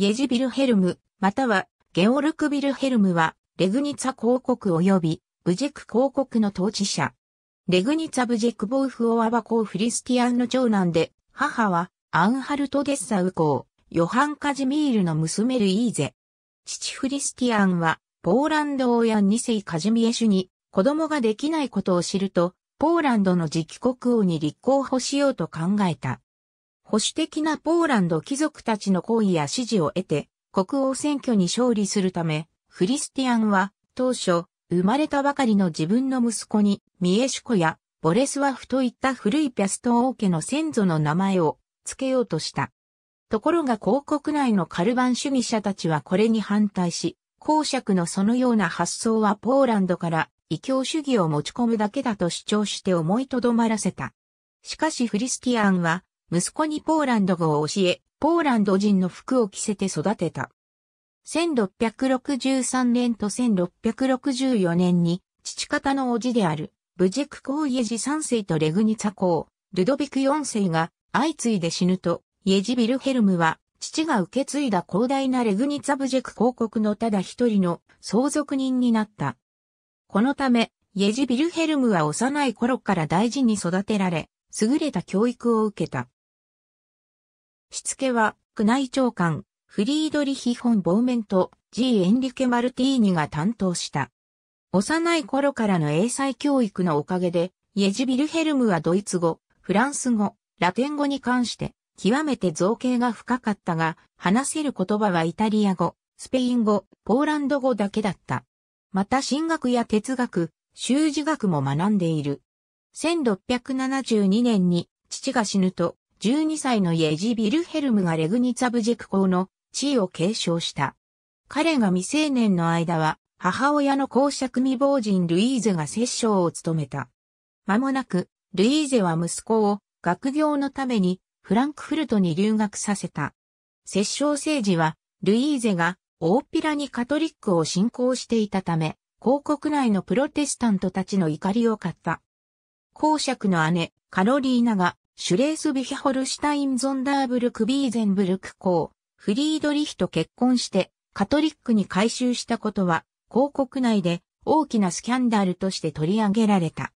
イェジビルヘルム、またはゲオルクビルヘルムは、レグニツァ公国及び、ブジェク公国の統治者。レグニツァ・ブジェクボウフ・オアバ公フリスティアンの長男で、母は、アンハルト・ゲッサウ公、ヨハン・カジミールの娘ルイーゼ。父フリスティアンは、ポーランド王や二世カジミエシュに、子供ができないことを知ると、ポーランドの自帰国王に立候補しようと考えた。保守的なポーランド貴族たちの行為や支持を得て、国王選挙に勝利するため、クリスティアンは、当初、生まれたばかりの自分の息子に、ミエシュコや、ボレスワフといった古いピャスト王家の先祖の名前を付けようとした。ところが広告内のカルバン主義者たちはこれに反対し、公爵のそのような発想はポーランドから異教主義を持ち込むだけだと主張して思いとどまらせた。しかしフリスティアンは息子にポーランド語を教え、ポーランド人の服を着せて育てた。1663年と1664年に、父方の叔父である、ブジェク・コー・イエジ3世とレグニツァ公、ルドビク4世が相次いで死ぬと、イエジ・ビルヘルムは、父が受け継いだ広大なレグニツァ・ブジェク公国のただ一人の相続人になった。このため、イエジ・ビルヘルムは幼い頃から大事に育てられ、優れた教育を受けた。しつけは、宮内長官、フリードリヒ・フォン・ボーメント、G・ エンリケ・マルティーニが担当した。幼い頃からの英才教育のおかげで、イェジ・ビルヘルムはドイツ語、フランス語、ラテン語に関して、極めて造形が深かったが、話せる言葉はイタリア語、スペイン語、ポーランド語だけだった。また神学や哲学、修辞学も学んでいる。1672年に父が死ぬと、12歳のイエジ・ビルヘルムがレグニツァブジェク校の地位を継承した。彼が未成年の間は、母親の公爵未亡人ルイーゼが摂政を務めた。間もなく、ルイーゼは息子を学業のためにフランクフルトに留学させた。摂政政治は、ルイーゼが大っぴらにカトリックを信仰していたため、広告内のプロテスタントたちの怒りを買った。公爵の姉、カロリーナがシュレースビヒホルシュタイン・ゾンダーブルク・ビーゼンブルク公、フリードリヒと結婚して、カトリックに改修したことは、広告内で大きなスキャンダルとして取り上げられた。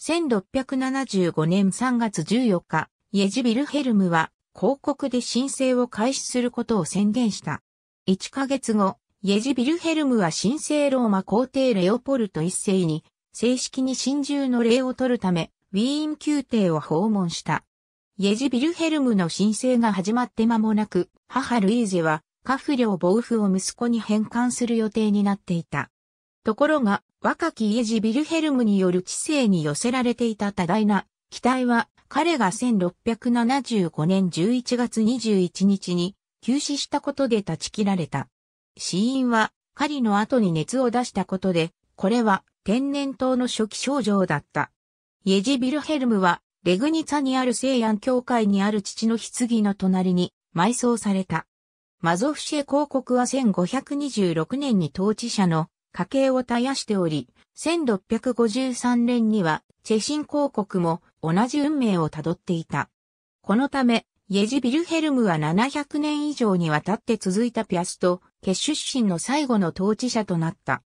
1675年3月14日、イェジ・ビルヘルムは、広告で申請を開始することを宣言した。1ヶ月後、イェジ・ビルヘルムは神聖ローマ皇帝レオポルト一世に、正式に真珠の礼を取るため、ウィーン宮廷を訪問した。イェジ・ビルヘルムの申請が始まって間もなく、母ルイーゼは、家父ボウフを息子に返還する予定になっていた。ところが、若きイェジ・ビルヘルムによる知性に寄せられていた多大な期待は、彼が1675年11月21日に休止したことで断ち切られた。死因は、狩りの後に熱を出したことで、これは天然痘の初期症状だった。イェジ・ビルヘルムは、レグニツァにある西安教会にある父の棺の隣に埋葬された。マゾフシェ公国は1526年に統治者の家系を絶やしており、1653年にはチェシン公国も同じ運命をたどっていた。このため、イェジ・ビルヘルムは700年以上にわたって続いたピアスと、ケ出身の最後の統治者となった。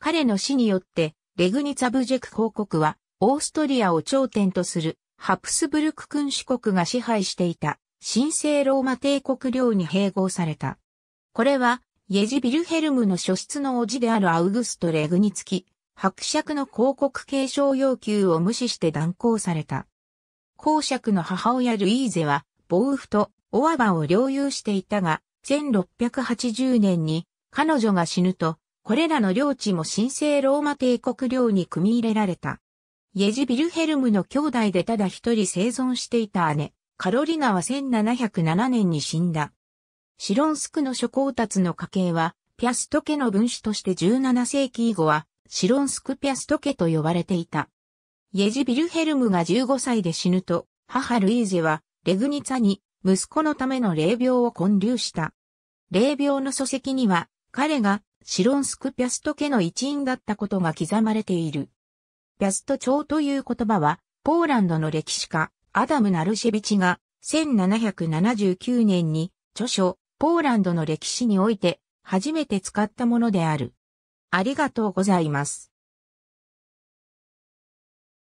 彼の死によって、レグニツァブジェク公国はオーストリアを頂点とするハプスブルク君主国が支配していた神聖ローマ帝国領に併合された。これは、イェジ・ビルヘルムの初出の叔父であるアウグスト・レグにつき、伯爵の広告継承要求を無視して断行された。公爵の母親ルイーゼは、ボウフとオアバを領有していたが、1680年に彼女が死ぬと、これらの領地も神聖ローマ帝国領に組み入れられた。イェジ・ビルヘルムの兄弟でただ一人生存していた姉、カロリナは1707年に死んだ。シロンスクの諸行達の家系は、ピャスト家の分子として17世紀以後は、シロンスク・ピャスト家と呼ばれていた。イェジ・ビルヘルムが15歳で死ぬと、母ルイーゼは、レグニツァに、息子のための霊病を建立した。霊病の礎石には、彼がシロンスクピャスト家の一員だったことが刻まれている。ラスト帳という言葉は、ポーランドの歴史家、アダム・ナルシェビチが、1779年に、著書、ポーランドの歴史において、初めて使ったものである。ありがとうございます。